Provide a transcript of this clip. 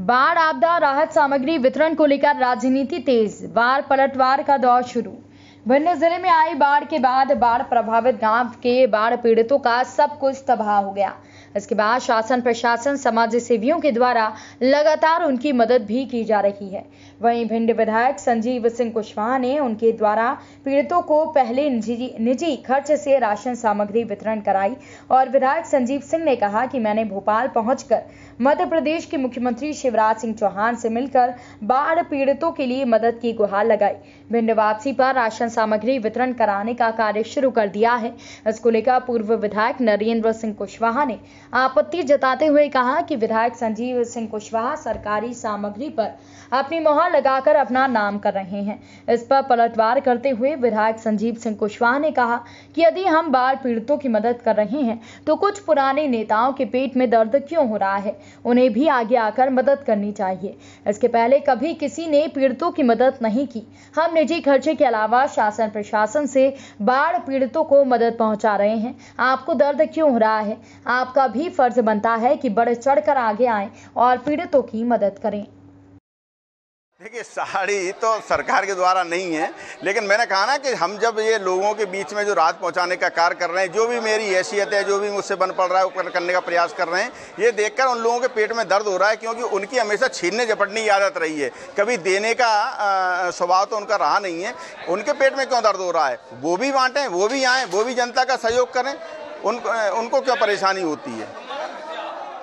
बाढ़ आपदा राहत सामग्री वितरण को लेकर राजनीति तेज वार पलटवार का दौर शुरू भिंड जिले में आई बाढ़ के बाद बाढ़ प्रभावित गांव के बाढ़ पीड़ितों का सब कुछ तबाह हो गया इसके बाद शासन प्रशासन समाज सेवियों के द्वारा लगातार उनकी मदद भी की जा रही है वहीं भिंड विधायक संजीव सिंह कुशवाहा ने उनके द्वारा पीड़ितों को पहले निजी खर्च से राशन सामग्री वितरण कराई और विधायक संजीव सिंह ने कहा कि मैंने भोपाल पहुंचकर मध्य प्रदेश के मुख्यमंत्री शिवराज सिंह चौहान से मिलकर बाढ़ पीड़ितों के लिए मदद की गुहार लगाई भिंड वापसी पर राशन सामग्री वितरण कराने का कार्य शुरू कर दिया है इसको लेकर पूर्व विधायक नरेंद्र सिंह कुशवाहा ने आपत्ति जताते हुए कहा कि विधायक संजीव सिंह कुशवाहा सरकारी सामग्री पर अपनी मोहर लगाकर अपना नाम कर रहे हैं इस पर पलटवार करते हुए विधायक संजीव सिंह कुशवाहा ने कहा कि यदि हम बाढ़ पीड़ितों की मदद कर रहे हैं तो कुछ पुराने नेताओं के पेट में दर्द क्यों हो रहा है उन्हें भी आगे आकर मदद करनी चाहिए इसके पहले कभी किसी ने पीड़ितों की मदद नहीं की हम निजी खर्चे के अलावा शासन प्रशासन से बाढ़ पीड़ितों को मदद पहुंचा रहे हैं आपको दर्द क्यों हो रहा है आपका भी फर्ज बनता है कि बढ़ चढ़कर आगे आए और पीड़ितों की मदद करें देखिए साड़ी तो सरकार के द्वारा नहीं है लेकिन मैंने कहा ना कि हम जब ये लोगों के बीच में जो राहत पहुंचाने का कार्य कर रहे हैं जो भी मेरी हैसियत है जो भी मुझसे बन पड़ रहा है वो करने का प्रयास कर रहे हैं ये देखकर उन लोगों के पेट में दर्द हो रहा है क्योंकि उनकी हमेशा छीनने झपटने की आदत रही है कभी देने का स्वभाव तो उनका रहा नहीं है उनके पेट में क्यों दर्द हो रहा है वो भी बांटें वो भी आएँ वो भी जनता का सहयोग करें उन, उनको क्यों परेशानी होती है